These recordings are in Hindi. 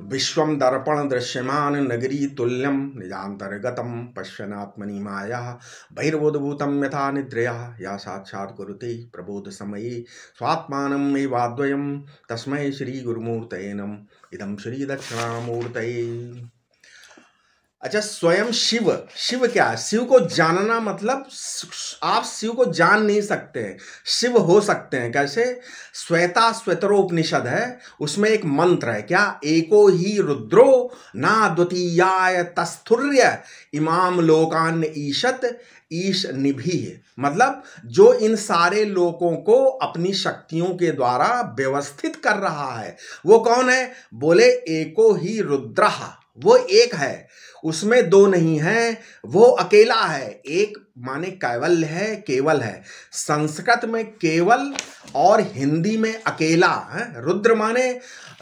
विश्व दर्पण दृश्यमान नगरी तुल्यम निजातर्गतम पश्यनात्मनि माया बहिर्बोधभूत यथा निद्रया या साक्षात् कुरुते प्रबोध समय स्वात्मा वाद्वयम तस्मै श्री गुरुमूर्तये नम इदम श्री दक्षिणामूर्तये अच्छा स्वयं शिव शिव क्या है शिव को जानना मतलब आप शिव को जान नहीं सकते हैं शिव हो सकते हैं कैसे श्वेता उपनिषद है उसमें एक मंत्र है क्या एको ही रुद्रो ना द्वितीयाय तस्थुर्य इमाम लोकान ईशत ईश निभि मतलब जो इन सारे लोगों को अपनी शक्तियों के द्वारा व्यवस्थित कर रहा है वो कौन है बोले एको ही रुद्रहा वो एक है उसमें दो नहीं है वो अकेला है एक माने कैवल है केवल है संस्कृत में केवल और हिंदी में अकेला है रुद्र माने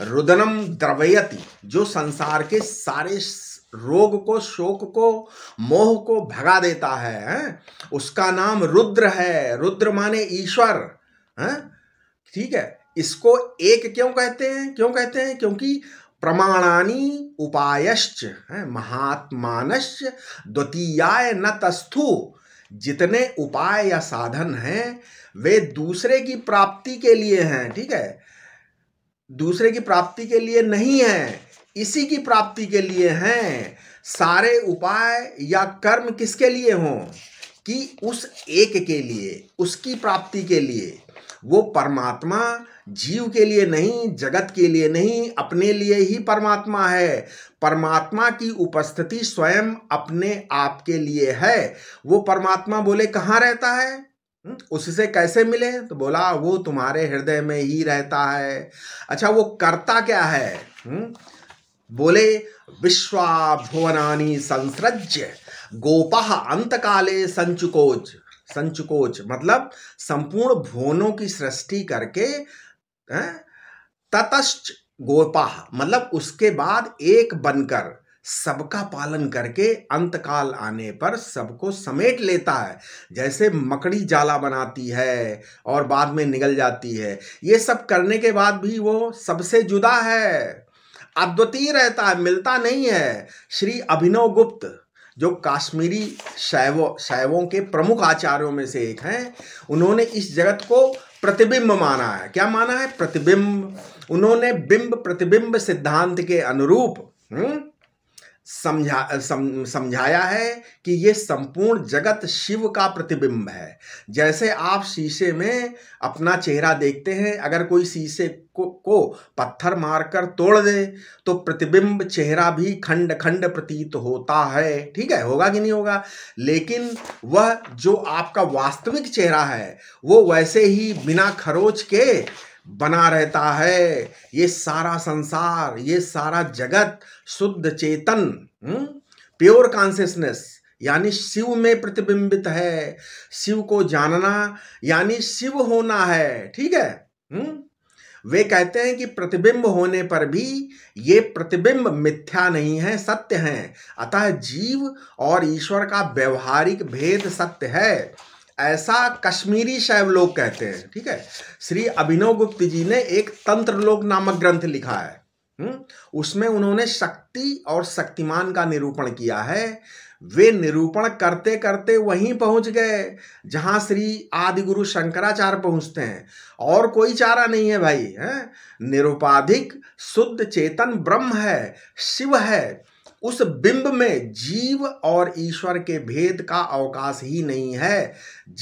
रुदनम द्रवयति जो संसार के सारे रोग को शोक को मोह को भगा देता है, है? उसका नाम रुद्र है रुद्र माने ईश्वर है ठीक है इसको एक क्यों कहते हैं क्यों कहते हैं क्योंकि प्रमाणानी उपायश्च महात्मानश्च द्वितीयाय न तस्थु जितने उपाय या साधन हैं वे दूसरे की प्राप्ति के लिए हैं ठीक है दूसरे की प्राप्ति के लिए नहीं है इसी की प्राप्ति के लिए हैं सारे उपाय या कर्म किसके लिए हों कि उस एक के लिए उसकी प्राप्ति के लिए वो परमात्मा जीव के लिए नहीं जगत के लिए नहीं अपने लिए ही परमात्मा है परमात्मा की उपस्थिति स्वयं अपने आप के लिए है वो परमात्मा बोले कहाँ रहता है हम्म, उससे कैसे मिले तो बोला वो तुम्हारे हृदय में ही रहता है अच्छा वो करता क्या है हम्म, बोले विश्वा भुवनानी संसृज्य गोपाह अंत काले संचुकोज संचकोच मतलब संपूर्ण भुवनों की सृष्टि करके ततश्च गोपा मतलब उसके बाद एक बनकर सबका पालन करके अंतकाल आने पर सबको समेट लेता है जैसे मकड़ी जाला बनाती है और बाद में निगल जाती है ये सब करने के बाद भी वो सबसे जुदा है अद्वितीय रहता है मिलता नहीं है श्री अभिनव गुप्त जो काश्मीरी शैव शैवों के प्रमुख आचार्यों में से एक हैं उन्होंने इस जगत को प्रतिबिंब माना है क्या माना है प्रतिबिंब उन्होंने बिंब प्रतिबिंब सिद्धांत के अनुरूप हुँ? हम्म, समझा सम, समझाया है कि ये संपूर्ण जगत शिव का प्रतिबिंब है जैसे आप शीशे में अपना चेहरा देखते हैं अगर कोई शीशे को, को पत्थर मारकर तोड़ दे तो प्रतिबिंब चेहरा भी खंड खंड प्रतीत होता है ठीक है होगा कि नहीं होगा लेकिन वह जो आपका वास्तविक चेहरा है वो वैसे ही बिना खरोच के बना रहता है ये सारा संसार ये सारा जगत शुद्ध चेतन प्योर हम्म, कॉन्सियसनेस यानी शिव में प्रतिबिंबित है शिव को जानना यानी शिव होना है ठीक है हुँ? हम्म, वे कहते हैं कि प्रतिबिंब होने पर भी ये प्रतिबिंब मिथ्या नहीं है सत्य है अतः जीव और ईश्वर का व्यवहारिक भेद सत्य है ऐसा कश्मीरी शैव लोग कहते हैं ठीक है श्री अभिनव गुप्त जी ने एक तंत्र लोक नामक ग्रंथ लिखा है हम्म? उसमें उन्होंने शक्ति और शक्तिमान का निरूपण किया है वे निरूपण करते करते वहीं पहुंच गए जहां श्री आदि गुरु शंकराचार्य पहुंचते हैं और कोई चारा नहीं है भाई है निरुपाधिक शुद्ध चेतन ब्रह्म है शिव है उस बिंब में जीव और ईश्वर के भेद का अवकाश ही नहीं है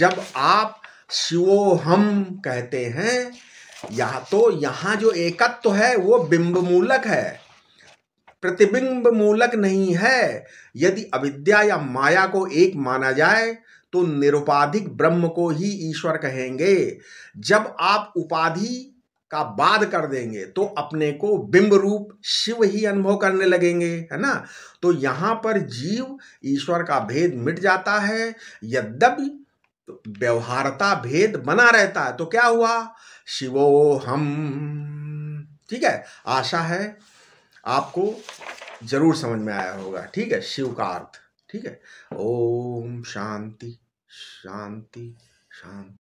जब आप शिवो हम कहते हैं या तो यहाँ जो एकत्व तो है वो बिंब मूलक है प्रतिबिंब मूलक नहीं है यदि अविद्या या माया को एक माना जाए तो निरुपाधिक ब्रह्म को ही ईश्वर कहेंगे जब आप उपाधि का बाद कर देंगे तो अपने को बिंब रूप शिव ही अनुभव करने लगेंगे है ना तो यहाँ पर जीव ईश्वर का भेद मिट जाता है यद्यपि व्यवहारता भेद बना रहता है तो क्या हुआ शिवो हम ठीक है आशा है आपको जरूर समझ में आया होगा ठीक है शिव का अर्थ ठीक है ओम शांति शांति शांति